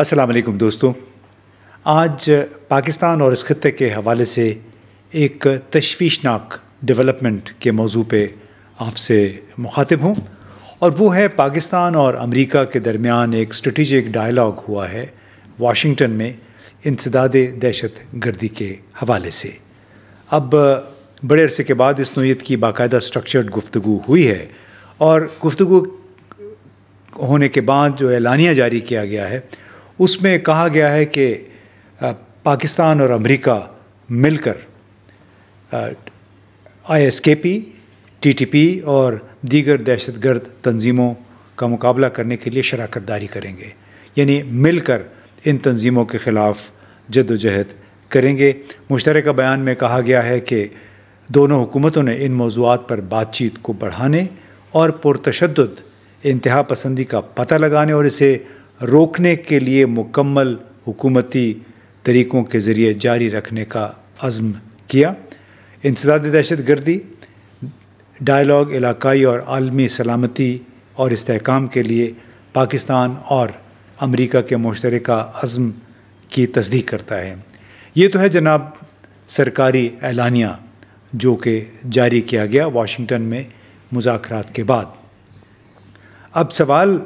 अस्सलाम दोस्तों आज पाकिस्तान और इस ख़त्े के हवाले से एक तशवीशनाक डेवलपमेंट के मौजू पर आपसे मुखातब हूँ और वो है पाकिस्तान और अमरीका के दरमियान एक स्ट्रेटिजिक डायलाग हुआ है वाशिंगटन में इंसदाद दहशत गर्दी के हवाले से अब बड़े अरसे के बाद इस नोयत की बाकायदा स्ट्रक्चर्ड गुफ्तु हुई है और गुफ्तु होने के बाद जो एलानिया जारी किया गया है उसमें कहा गया है कि पाकिस्तान और अमेरिका मिलकर आईएसकेपी टीटीपी और दीगर दहशतगर्द तंजीमों का मुकाबला करने के लिए शराकत दारी करेंगे यानी मिलकर इन तंजीमों के ख़िलाफ़ जदोजहद करेंगे मुश्तरक बयान में कहा गया है कि दोनों हुकूमतों ने इन मौजूद पर बातचीत को बढ़ाने और पुरतशद इंतहा पसंदी का पता लगाने और इसे रोकने के लिए मुकम्मल हुकूमती तरीक़ों के ज़रिए जारी रखने का आज़म किया इंसदाद दहशत गर्दी डायलाग इलाकई और आलमी सलामती और इसकाम के लिए पाकिस्तान और अमरीका के मुश्तर आजम की तस्दीक करता है ये तो है जनाब सरकारी एलानिया जो कि जारी किया गया वाशिंगटन में मुजाकर के बाद अब सवाल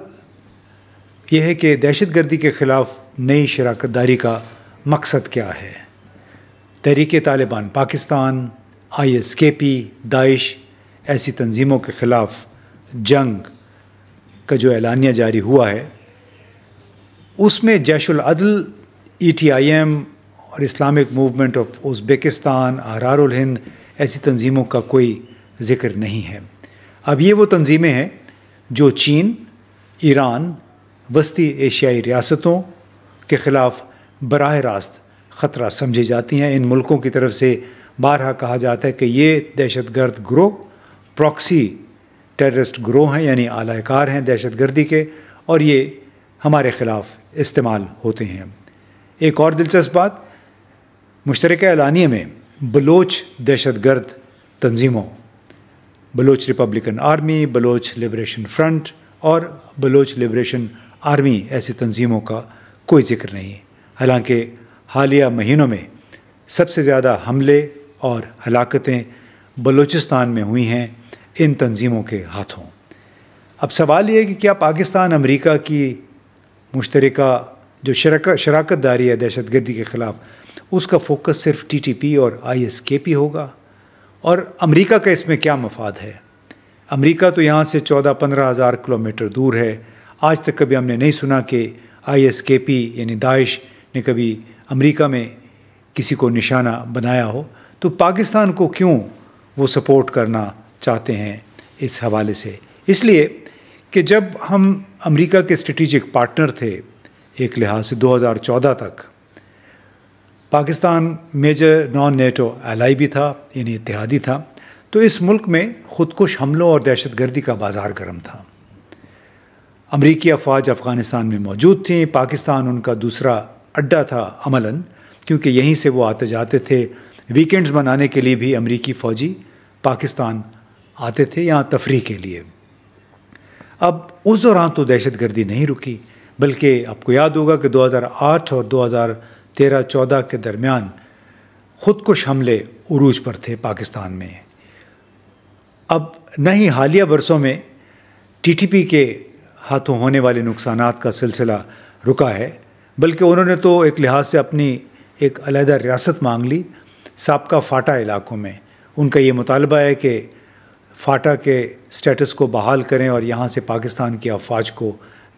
यह है कि दहशत गर्दी के ख़िलाफ़ नई शराकत दारी का मकसद क्या है Tehreek Taliban Pakistan I S K P Daesh ऐसी तनजीमों के ख़िलाफ़ जंग का जो एलानिया जारी हुआ है उसमें Jaishuladl E e T I M और इस्लामिक मूवमेंट ऑफ उज़्बेकिस्तान आर हिंद ऐसी तंजीमों का कोई ज़िक्र नहीं है अब ये वो तनजीमें हैं जो चीन ईरान वस्ती एशियाई रियासतों के ख़िलाफ़ बरह रास्त ख़तरा समझी जाती हैं इन मुल्कों की तरफ से बारहा कहा जाता है कि ये दहशत गर्द ग्रोह प्रॉक्सी टेररिस्ट ग्रोह हैं यानी आलाकार हैं दहशत गर्दी के और ये हमारे ख़िलाफ़ इस्तेमाल होते हैं एक और दिलचस्प बात मुश्तर एलानिया में बलोच दहशत गर्द तंजीमों Baloch Republican Army Baloch Liberation Front और बलोच लिब्रेशन आर्मी ऐसी तंजीमों का कोई जिक्र नहीं हालांकि हालिया महीनों में सबसे ज़्यादा हमले और हलाकतें बलूचिस्तान में हुई हैं इन तंजीमों के हाथों अब सवाल ये कि क्या पाकिस्तान अमेरिका की मुश्तर जो शराकत दारी है दहशत गर्दी के ख़िलाफ़ उसका फोकस सिर्फ टी टी पी और आई एस के पी होगा और अमेरिका का इसमें क्या मफाद है अमेरिका तो यहाँ से चौदह पंद्रह हज़ार किलोमीटर दूर है आज तक कभी हमने नहीं सुना कि आईएसकेपी यानी दाइश ने कभी अमेरिका में किसी को निशाना बनाया हो तो पाकिस्तान को क्यों वो सपोर्ट करना चाहते हैं इस हवाले से इसलिए कि जब हम अमेरिका के स्ट्रेटिजिक पार्टनर थे एक लिहाज से 2014 तक Pakistan major non NATO ally भी था यानी इतिहादी था तो इस मुल्क में ख़ुदकुश हमलों और दहशत गर्दी का बाज़ार गर्म था अमरीकी अफवाज अफ़गानिस्तान में मौजूद थी पाकिस्तान उनका दूसरा अड्डा था अमलन क्योंकि यहीं से वो आते जाते थे वीकेंड्स मनाने के लिए भी अमरीकी फ़ौजी पाकिस्तान आते थे यहाँ तफरी के लिए अब उस दौरान तो दहशत गर्दी नहीं रुकी बल्कि आपको याद होगा कि 2008 और 2013-14 के दरमियान खुदकुश हमले उरूज पर थे पाकिस्तान में अब न ही हालिया बरसों में टीटीपी के हाथों होने वाले नुकसान का सिलसिला रुका है बल्कि उन्होंने तो एक लिहाज से अपनी एक अलहदा रियासत मांग ली सबका फाटा इलाकों में उनका ये मुतालबा है कि फाटा के स्टेटस को बहाल करें और यहाँ से पाकिस्तान की अफवाज को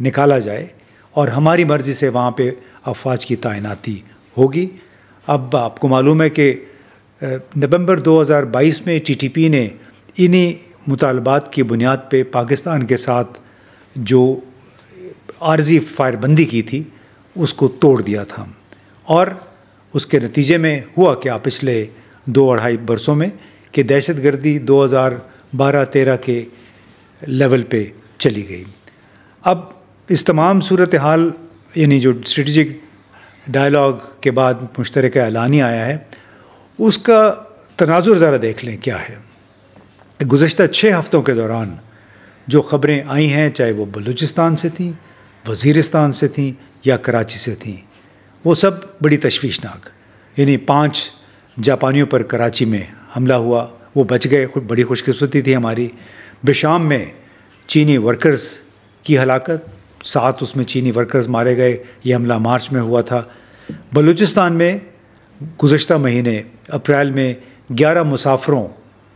निकाला जाए और हमारी मर्ज़ी से वहाँ पे अफवाज की तैनाती होगी अब आपको मालूम है कि नवंबर 2022 में टीटीपी ने इन्हीं मुतालबात की बुनियाद पे पाकिस्तान के साथ जो आर्जी फायरबंदी की थी उसको तोड़ दिया था और उसके नतीजे में हुआ क्या पिछले दो अढ़ाई बरसों में कि दहशतगर्दी 2012-13 के लेवल पे चली गई अब इस तमाम सूरत हाल यानी जो स्ट्रेटिजिक डायलॉग के बाद मुश्तरक ऐलानी आया है उसका तनाजुर ज़रा देख लें क्या है गुज्त छः हफ़्तों के दौरान जो खबरें आई हैं चाहे वो बलूचिस्तान से थी वजीरिस्तान से थी या कराची से थी वो सब बड़ी तशवीशनाक यानी पाँच जापानियों पर कराची में हमला हुआ वो बच गए बड़ी खुशकस्मती थी हमारी बेशाम में चीनी वर्कर्स की हलाकत सात उसमें चीनी वर्कर्स मारे गए ये हमला मार्च में हुआ था बलूचिस्तान में गुज्त महीने अप्रैल में ग्यारह मुसाफरों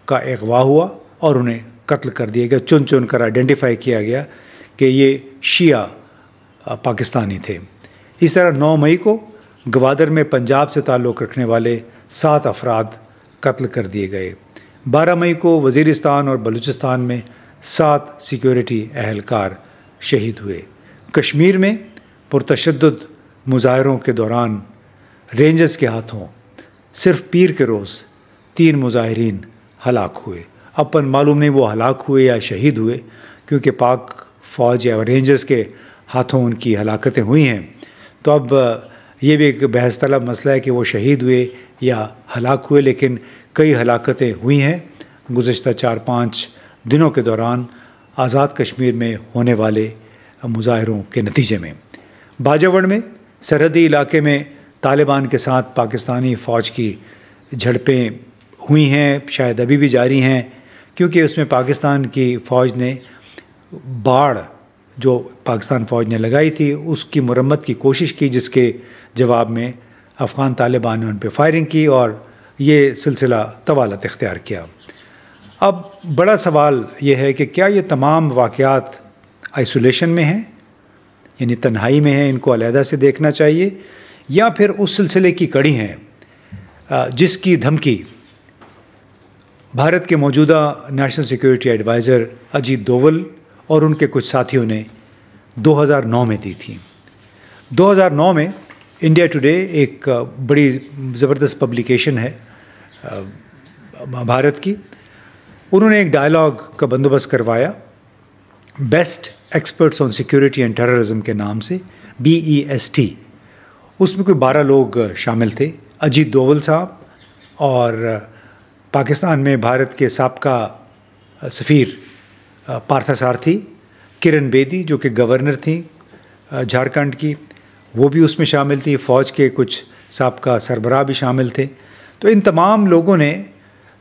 का अगवा हुआ और उन्हें कत्ल कर दिए गए चुन चुन कर आइडेंटिफाई किया गया कि ये शिया पाकिस्तानी थे इस तरह 9 मई को गवादर में पंजाब से ताल्लुक़ रखने वाले सात अफराद कत्ल कर दिए गए 12 मई को वजीरिस्तान और बलूचिस्तान में सात सिक्योरिटी अहलकार शहीद हुए कश्मीर में पुरतशद मुजाहरों के दौरान रेंजर्स के हाथों सिर्फ पीर के रोज़ तीन मुजाहरीन हलाक हुए अपन मालूम नहीं वो हलाक हुए या शहीद हुए क्योंकि पाक फ़ौज या रेंजर्स के हाथों उनकी हलाकतें हुई हैं तो अब ये भी एक बहस तलब मसला है कि वो शहीद हुए या हलाक हुए लेकिन कई हलाकतें हुई हैं गुज्त चार पाँच दिनों के दौरान आज़ाद कश्मीर में होने वाले मुजाहरों के नतीजे में बाजावड़ में सरहदी इलाके में तालिबान के साथ पाकिस्तानी फ़ौज की झड़पें हुई हैं शायद अभी भी जारी हैं क्योंकि उसमें पाकिस्तान की फ़ौज ने बाढ़ जो पाकिस्तान फ़ौज ने लगाई थी उसकी मरम्मत की कोशिश की जिसके जवाब में अफ़गान तालिबान ने उन पर फायरिंग की और ये सिलसिला तवालत इख्तियार किया अब बड़ा सवाल यह है कि क्या ये तमाम वाक़ात आइसोलेशन में हैं यानी तन्हाई में हैं इनको अलहदा से देखना चाहिए या फिर उस सिलसिले की कड़ी हैं जिसकी धमकी भारत के मौजूदा national security adviser Ajit Doval और उनके कुछ साथियों ने 2009 में दी थी 2009 में इंडिया टुडे एक बड़ी ज़बरदस्त पब्लिकेशन है भारत की उन्होंने एक डायलॉग का बंदोबस्त करवाया best experts on security and terrorism के नाम से बी ई एस टी उसमें कोई बारह लोग शामिल थे अजीत दोवल साहब और पाकिस्तान में भारत के सबका सफ़ीर पार्था सारथी किरण बेदी जो कि गवर्नर थी झारखंड की वो भी उसमें शामिल थी फ़ौज के कुछ सबका सरबराह भी शामिल थे तो इन तमाम लोगों ने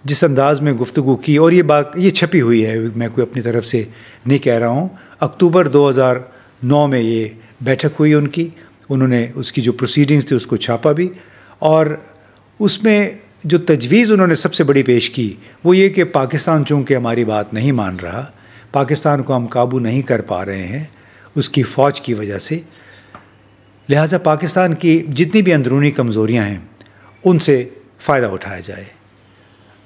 जिस अंदाज़ में गुफ्तु की और ये बात ये छपी हुई है मैं कोई अपनी तरफ से नहीं कह रहा हूँ अक्टूबर 2009 में ये बैठक हुई उनकी उन्होंने उसकी जो प्रोसीडिंग्स थी उसको छापा भी और उसमें जो तजवीज़ उन्होंने सबसे बड़ी पेश की वो ये कि पाकिस्तान चूँकि हमारी बात नहीं मान रहा पाकिस्तान को हम काबू नहीं कर पा रहे हैं उसकी फ़ौज की वजह से लिहाजा पाकिस्तान की जितनी भी अंदरूनी कमज़ोरियाँ हैं उनसे फ़ायदा उठाया जाए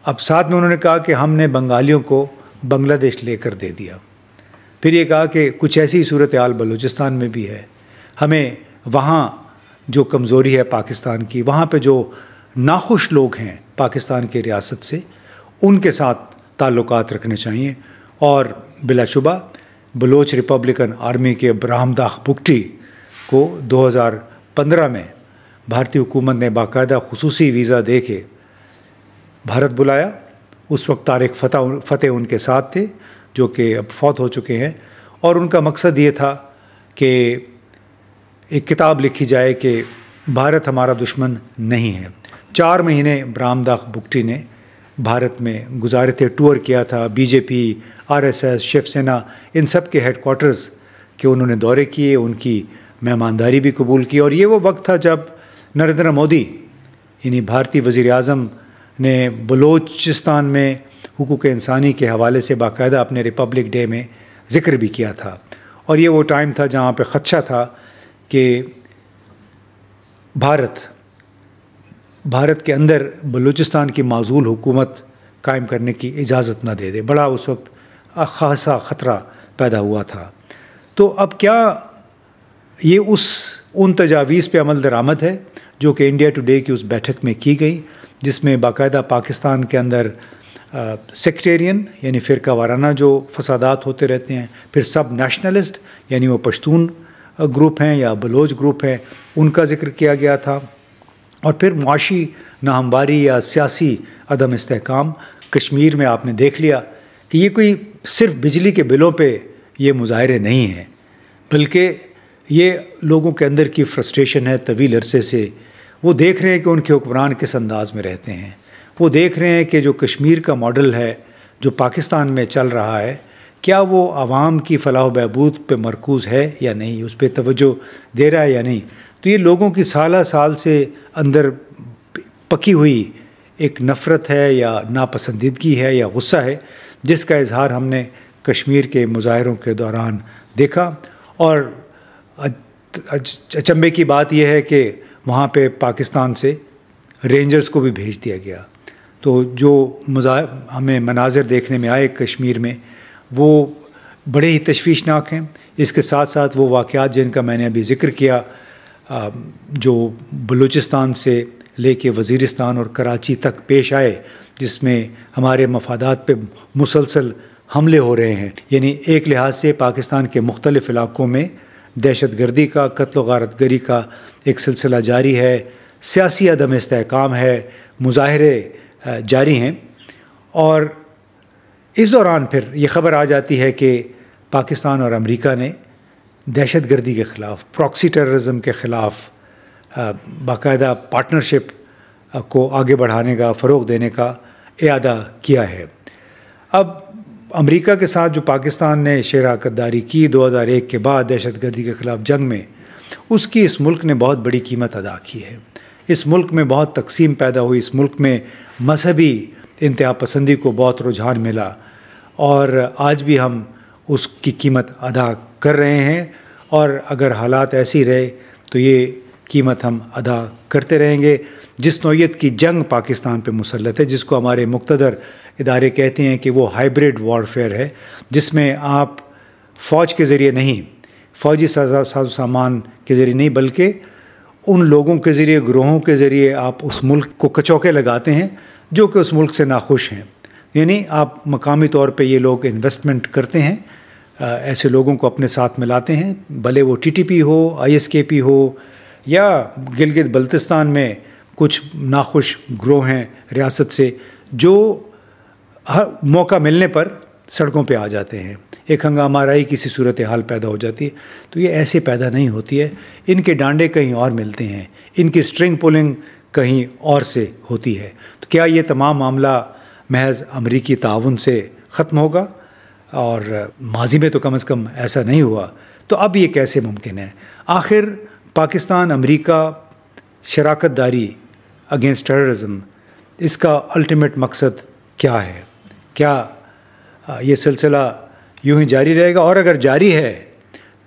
अब साथ में उन्होंने कहा कि हमने बंगालियों को बांग्लादेश लेकर दे दिया फिर ये कहा कि कुछ ऐसी सूरत हाल बलूचिस्तान में भी है हमें वहाँ जो कमज़ोरी है पाकिस्तान की वहाँ पे जो नाखुश लोग हैं पाकिस्तान के रियासत से उनके साथ ताल्लुकात रखने चाहिए और बिलाशुबा बलोच रिपब्लिकन आर्मी के बरामदाख बुकटी को 2015 में भारतीय हुकूमत ने बाकायदा खसूस वीज़ा दे के भारत बुलाया उस वक्त तारिक फतेह फतेह उनके साथ थे जो कि अब फौत हो चुके हैं और उनका मकसद ये था कि एक किताब लिखी जाए कि भारत हमारा दुश्मन नहीं है चार महीने बरामदाख बुक्टी ने भारत में गुजारे थे टूर किया था बीजेपी आरएसएस शिवसेना इन सब के हेडकोार्टर्स के उन्होंने दौरे किए उनकी मेहमानदारी भी कबूल की और ये वो वक्त था जब नरेंद्र मोदी यानी भारतीय वज़ी अजम ने बलोचिस्तान में हकूक़ इंसानी के हवाले से बाकायदा अपने रिपब्लिक डे में ज़िक्र भी किया था और ये वो टाइम था जहाँ पर ख़दशा था कि भारत भारत के अंदर बलूचिस्तान की माजूल हुकूमत कायम करने की इजाज़त ना दे दे बड़ा उस वक्त खासा ख़तरा पैदा हुआ था तो अब क्या ये उस उन तजावीज़ पर अमल दरामद है जो कि इंडिया टुडे की उस बैठक में की गई जिसमें बाकायदा पाकिस्तान के अंदर सेक्टेरियन यानी का वाराना जो फसादात होते रहते हैं फिर सब नेशनलिस्ट यानी वो पश्तून ग्रुप हैं या बलोच ग्रुप हैं उनका जिक्र किया गया था और फिर मुआशी नाहमवारी या सियासी अदम इसकाम कश्मीर में आपने देख लिया कि ये कोई सिर्फ बिजली के बिलों पर ये मुजाहरे नहीं हैं बल्कि ये लोगों के अंदर की फ्रस्ट्रेशन है तवील अरसे से वो देख रहे हैं कि उनके हुक्मरान किस अंदाज में रहते हैं वो देख रहे हैं कि जो कश्मीर का मॉडल है जो पाकिस्तान में चल रहा है क्या वो आवाम की फलाह बहबूद पर मरकूज़ है या नहीं उस पर तोज्जो दे रहा है या नहीं तो ये लोगों की साल साल से अंदर पकी हुई एक नफ़रत है या नापसंदीदगी है या गुस्सा है जिसका इजहार हमने कश्मीर के मुजाहरों के दौरान देखा और अचंभे की बात यह है कि वहाँ पे पाकिस्तान से रेंजर्स को भी भेज दिया गया तो जो मजा हमें मनाजिर देखने में आए कश्मीर में वो बड़े ही तशवीशनाक हैं इसके साथ साथ वो वाक़ जिनका मैंने अभी ज़िक्र किया जो बलूचिस्तान से लेके वजीरिस्तान और कराची तक पेश आए जिसमें हमारे मफादात पे मुसलसल हमले हो रहे हैं यानी एक लिहाज से पाकिस्तान के मुख्तलिफ़ इलाकों में दहशत गर्दी का कत्ल गारत गरी का एक सिलसिला जारी है सियासी अदम इसकाम है मुजाहरे जारी हैं और इस दौरान फिर ये ख़बर आ जाती है कि पाकिस्तान और अमरीका ने दहशत गर्दी के ख़िलाफ़ प्रॉक्सी टेररिज्म के ख़िलाफ़ बाकायदा पार्टनरशिप को आगे बढ़ाने का फ़रोग देने का अदा किया है अब अमेरिका के साथ जो पाकिस्तान ने दारी की 2001 के बाद दहशत गर्दी के ख़िलाफ़ जंग में उसकी इस मुल्क ने बहुत बड़ी कीमत अदा की है इस मुल्क में बहुत तकसीम पैदा हुई इस मुल्क में मजहबी इंतहा पसंदी को बहुत रुझान मिला और आज भी हम उसकी कीमत अदा कर रहे हैं और अगर हालात ऐसी रहे तो ये कीमत हम अदा करते रहेंगे जिस नौीयत की जंग पाकिस्तान पे मुसलत है जिसको हमारे मुख्तर इदारे कहते हैं कि वो हाइब्रिड वारफेयर है जिसमें आप फ़ौज के ज़रिए नहीं फ़ौजी साजा साजो सामान के ज़रिए नहीं बल्कि उन लोगों के ज़रिए ग्रोहों के ज़रिए आप उस मुल्क को कचौके लगाते हैं जो कि उस मुल्क से नाखुश हैं यानी आप मकामी तौर पे ये लोग इन्वेस्टमेंट करते हैं ऐसे लोगों को अपने साथ मिलाते हैं भले वो टीटीपी हो आईएसकेपी हो या गिलगित बल्तिस्तान में कुछ नाखुश ग्रोह हैं रियासत से जो हर मौका मिलने पर सड़कों पे आ जाते हैं एक हंगामा राई किसी सूरत हाल पैदा हो जाती है तो ये ऐसे पैदा नहीं होती है इनके डांडे कहीं और मिलते हैं इनकी स्ट्रिंग पुलिंग कहीं और से होती है तो क्या ये तमाम मामला महज अमरीकी ताउन से ख़त्म होगा और माजी में तो कम अज़ कम ऐसा नहीं हुआ तो अब ये कैसे मुमकिन है आखिर पाकिस्तान अमेरिका शराकत दारी अगेंस्ट टेर्रज़म इसका अल्टीमेट मकसद क्या है क्या ये सिलसिला यूं ही जारी रहेगा और अगर जारी है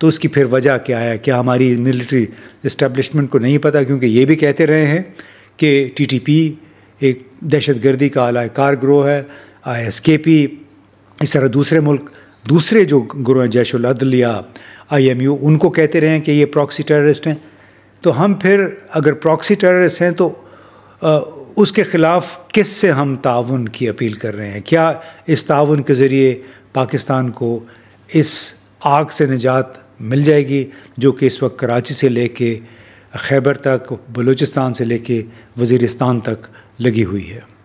तो उसकी फिर वजह क्या है क्या हमारी मिलिट्री इस्टेब्लिशमेंट को नहीं पता क्योंकि ये भी कहते रहे हैं कि टीटीपी एक दहशत गर्दी का आलाकार ग्रोह है आई एस के पी इस तरह दूसरे मुल्क दूसरे जो गुरु हैं जैश अदल आई एम यू उनको कहते रहें कि ये प्रॉक्सी टेररिस्ट हैं तो हम फिर अगर प्रॉक्सी टेररिस्ट हैं तो आ, उसके ख़िलाफ़ किस से हम ताउन की अपील कर रहे हैं क्या इस ताउन के ज़रिए पाकिस्तान को इस आग से निजात मिल जाएगी जो कि इस वक्त कराची से ले कर खैबर तक बलूचिस्तान से ले कर वज़ीरिस्तान तक लगी हुई है